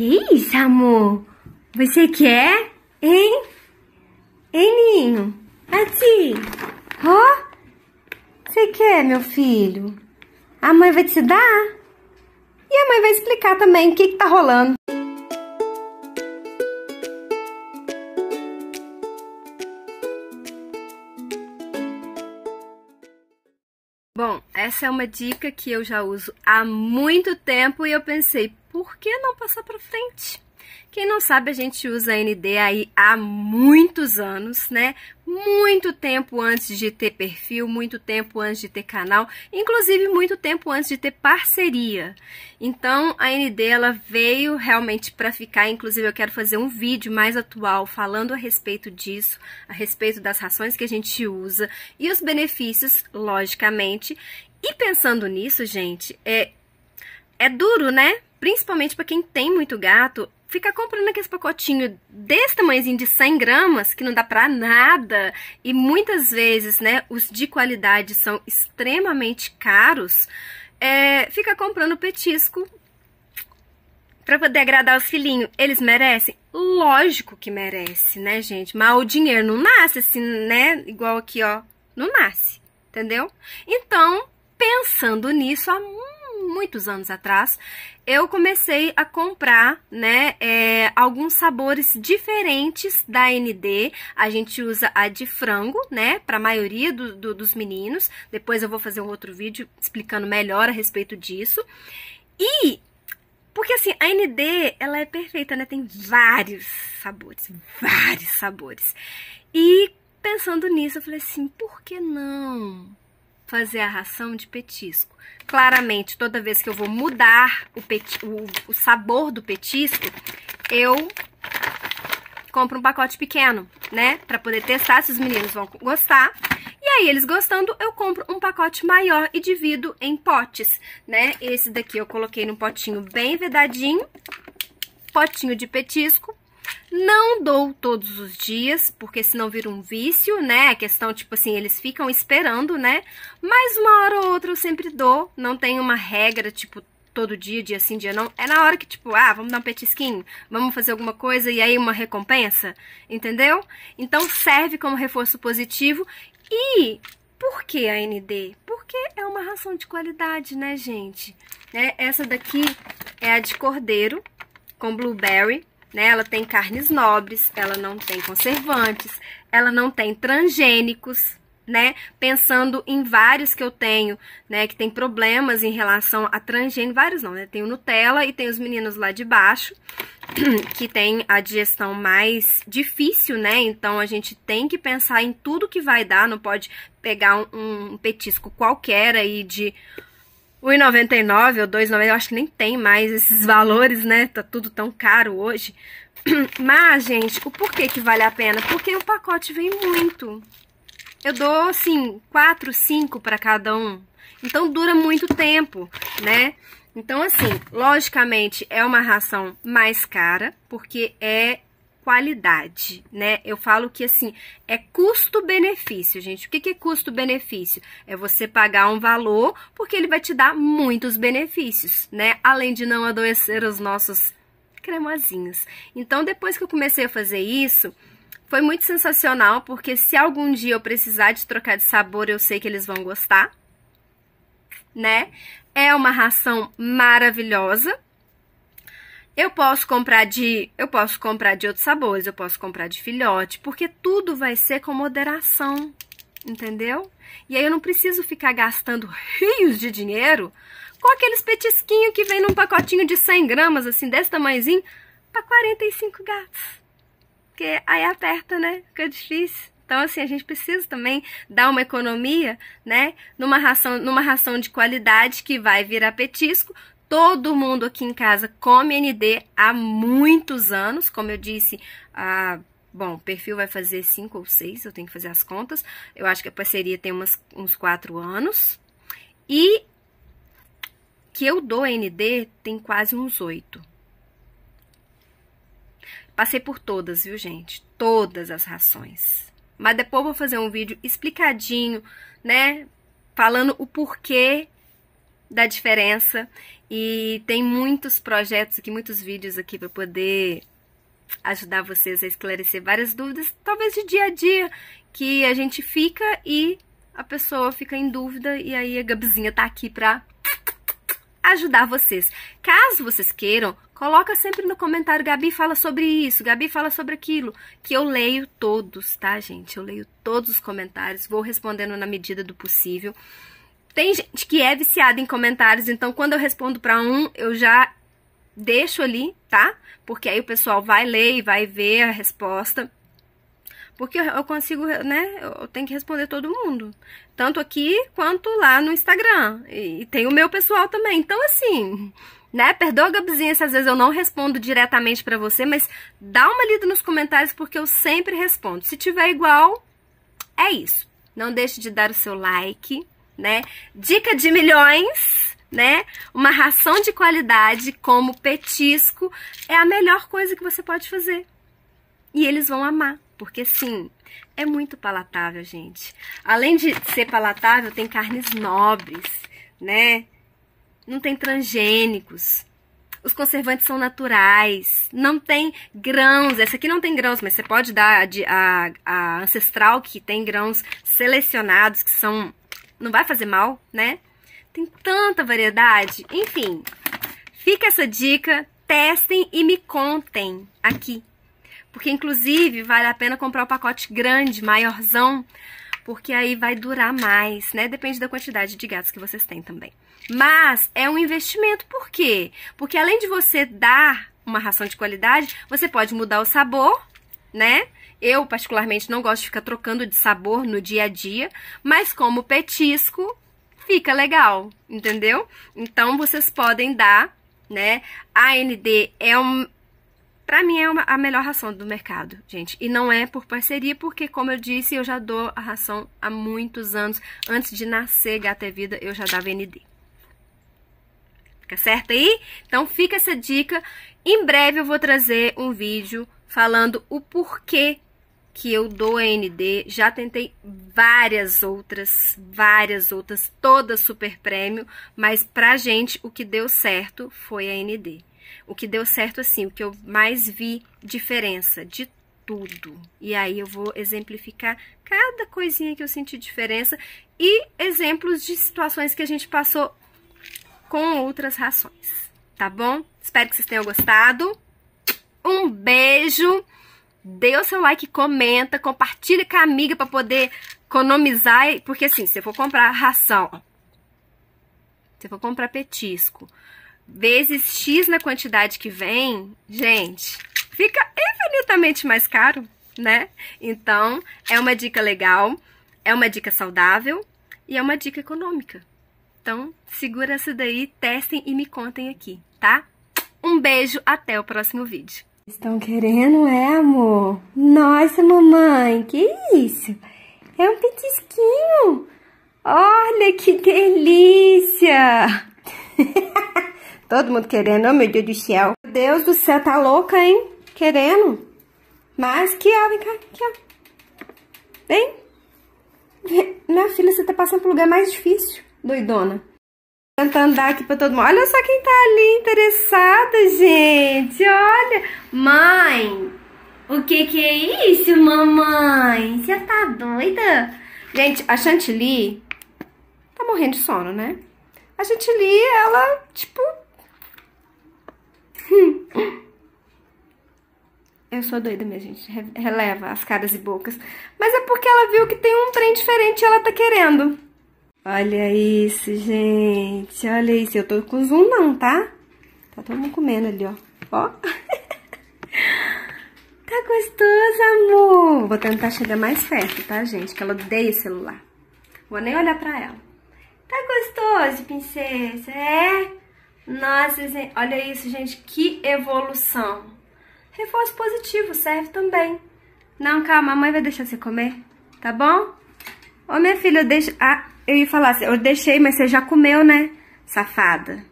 Que isso, amor? Você quer? Hein? Hein, Ninho? Aqui. Ó. Oh. Você quer, meu filho? A mãe vai te dar? E a mãe vai explicar também o que, que tá rolando. Bom, essa é uma dica que eu já uso há muito tempo e eu pensei, por que não passar para frente? Quem não sabe, a gente usa ND aí há muitos anos, né? Muito tempo antes de ter perfil, muito tempo antes de ter canal, inclusive muito tempo antes de ter parceria. Então, a ND ela veio realmente para ficar, inclusive eu quero fazer um vídeo mais atual falando a respeito disso, a respeito das rações que a gente usa e os benefícios, logicamente. E pensando nisso, gente, é, é duro, né? Principalmente para quem tem muito gato, ficar comprando aqueles pacotinho desse tamanhozinho de 100 gramas, que não dá pra nada, e muitas vezes, né, os de qualidade são extremamente caros, é, ficar comprando petisco pra poder agradar os filhinhos. Eles merecem? Lógico que merece, né, gente? Mas o dinheiro não nasce assim, né, igual aqui, ó, não nasce, entendeu? Então, pensando nisso, há muitos anos atrás, eu comecei a comprar, né, é, alguns sabores diferentes da ND. A gente usa a de frango, né, para a maioria do, do, dos meninos. Depois eu vou fazer um outro vídeo explicando melhor a respeito disso. E porque assim, a ND, ela é perfeita, né? Tem vários sabores, vários sabores. E pensando nisso, eu falei assim, por que não fazer a ração de petisco. Claramente, toda vez que eu vou mudar o, peti, o, o sabor do petisco, eu compro um pacote pequeno, né? Pra poder testar se os meninos vão gostar. E aí, eles gostando, eu compro um pacote maior e divido em potes, né? Esse daqui eu coloquei num potinho bem vedadinho, potinho de petisco, não dou todos os dias, porque senão vira um vício, né? A questão, tipo assim, eles ficam esperando, né? Mas uma hora ou outra eu sempre dou. Não tem uma regra, tipo, todo dia, dia sim, dia não. É na hora que, tipo, ah, vamos dar um petisquinho, vamos fazer alguma coisa e aí uma recompensa, entendeu? Então serve como reforço positivo. E por que a ND? Porque é uma ração de qualidade, né, gente? É, essa daqui é a de cordeiro com blueberry né? Ela tem carnes nobres, ela não tem conservantes, ela não tem transgênicos, né? Pensando em vários que eu tenho, né? Que tem problemas em relação a transgênicos, vários não, né? Tem o Nutella e tem os meninos lá de baixo, que tem a digestão mais difícil, né? Então a gente tem que pensar em tudo que vai dar, não pode pegar um, um petisco qualquer aí de 1,99 ou 2,90, eu acho que nem tem mais esses valores, né? Tá tudo tão caro hoje. Mas, gente, o porquê que vale a pena? Porque o pacote vem muito. Eu dou, assim, 4, 5 para cada um. Então, dura muito tempo, né? Então, assim, logicamente, é uma ração mais cara, porque é qualidade, né? Eu falo que assim é custo-benefício, gente. O que, é custo-benefício? É você pagar um valor porque ele vai te dar muitos benefícios, né? Além de não adoecer os nossos cremosinhos. Então, depois que eu comecei a fazer isso, foi muito sensacional porque se algum dia eu precisar de trocar de sabor, eu sei que eles vão gostar, né? É uma ração maravilhosa eu posso comprar de, eu posso comprar de outros sabores, eu posso comprar de filhote, porque tudo vai ser com moderação, entendeu? E aí eu não preciso ficar gastando rios de dinheiro com aqueles petisquinhos que vem num pacotinho de 100 gramas, assim, desse tamanhozinho, para 45 gatos. Porque aí aperta, né? Fica difícil. Então, assim, a gente precisa também dar uma economia, né? Numa ração, numa ração de qualidade que vai virar petisco, Todo mundo aqui em casa come ND há muitos anos, como eu disse, a Bom, perfil vai fazer 5 ou 6, eu tenho que fazer as contas. Eu acho que a parceria tem umas, uns 4 anos. E que eu dou ND tem quase uns 8. Passei por todas, viu, gente? Todas as rações. Mas depois vou fazer um vídeo explicadinho, né? Falando o porquê da diferença e tem muitos projetos aqui, muitos vídeos aqui para poder ajudar vocês a esclarecer várias dúvidas, talvez de dia a dia, que a gente fica e a pessoa fica em dúvida e aí a Gabizinha tá aqui pra ajudar vocês. Caso vocês queiram, coloca sempre no comentário, Gabi fala sobre isso, Gabi fala sobre aquilo, que eu leio todos, tá, gente? Eu leio todos os comentários, vou respondendo na medida do possível. Tem gente que é viciada em comentários, então quando eu respondo para um, eu já deixo ali, tá? Porque aí o pessoal vai ler e vai ver a resposta. Porque eu consigo, né? Eu tenho que responder todo mundo. Tanto aqui quanto lá no Instagram. E tem o meu pessoal também. Então, assim, né? Perdoa, Gabizinha, se às vezes eu não respondo diretamente para você, mas dá uma lida nos comentários porque eu sempre respondo. Se tiver igual, é isso. Não deixe de dar o seu like, né? Dica de milhões, né? Uma ração de qualidade como petisco é a melhor coisa que você pode fazer. E eles vão amar, porque sim, é muito palatável, gente. Além de ser palatável, tem carnes nobres, né? Não tem transgênicos, os conservantes são naturais, não tem grãos. Essa aqui não tem grãos, mas você pode dar a, a, a, ancestral que tem grãos selecionados que são não vai fazer mal, né? Tem tanta variedade. Enfim, fica essa dica, testem e me contem aqui. Porque, inclusive, vale a pena comprar o um pacote grande, maiorzão, porque aí vai durar mais, né? Depende da quantidade de gatos que vocês têm também. Mas é um investimento, por quê? Porque além de você dar uma ração de qualidade, você pode mudar o sabor, né? Eu, particularmente, não gosto de ficar trocando de sabor no dia a dia, mas como petisco, fica legal, entendeu? Então, vocês podem dar, né? A ND é um... Pra mim, é uma, a melhor ração do mercado, gente. E não é por parceria, porque, como eu disse, eu já dou a ração há muitos anos. Antes de nascer Gata é Vida, eu já dava ND. Fica certo aí? Então, fica essa dica. Em breve, eu vou trazer um vídeo falando o porquê que eu dou AND, já tentei várias outras, várias outras, todas super prêmio, mas pra gente o que deu certo foi AND. O que deu certo assim, o que eu mais vi diferença de tudo. E aí eu vou exemplificar cada coisinha que eu senti diferença e exemplos de situações que a gente passou com outras rações, tá bom? Espero que vocês tenham gostado. Um beijo! dê o seu like, comenta, compartilha com a amiga para poder economizar, porque assim, se for comprar ração, se for comprar petisco, vezes X na quantidade que vem, gente, fica infinitamente mais caro, né? Então, é uma dica legal, é uma dica saudável e é uma dica econômica. Então, segura essa daí, testem e me contem aqui, tá? Um beijo, até o próximo vídeo. Estão querendo, é, amor? Nossa, mamãe, que isso? É um petisquinho. Olha que delícia! Todo mundo querendo, oh, meu Deus do céu. Meu Deus do céu, tá louca, hein? Querendo. Mas que ó, vem cá, aqui, ó. Vem. Minha filha, você tá passando pro lugar mais difícil, doidona. Tentando andar aqui pra todo mundo. Olha só quem tá ali interessada, gente. Olha. Mãe, o que que é isso, mamãe? Você tá doida? Gente, a Chantilly tá morrendo de sono, né? A Chantilly, ela, tipo... Eu sou doida, minha gente. Releva as caras e bocas. Mas é porque ela viu que tem um trem diferente e ela tá querendo. Olha isso, gente. Olha isso. Eu tô com zoom não, tá? Tá todo mundo comendo ali, ó. Ó. tá gostoso, amor. Vou tentar chegar mais perto, tá, gente? Que ela odeia celular. Vou nem olhar pra ela. Tá gostoso, princesa? É? Nossa, gente. Olha isso, gente. Que evolução. Reforço positivo serve também. Não, calma. A mãe vai deixar você comer, tá bom? Ô, minha filha, deixa... Ah, eu ia falar, eu deixei, mas você já comeu, né, safada?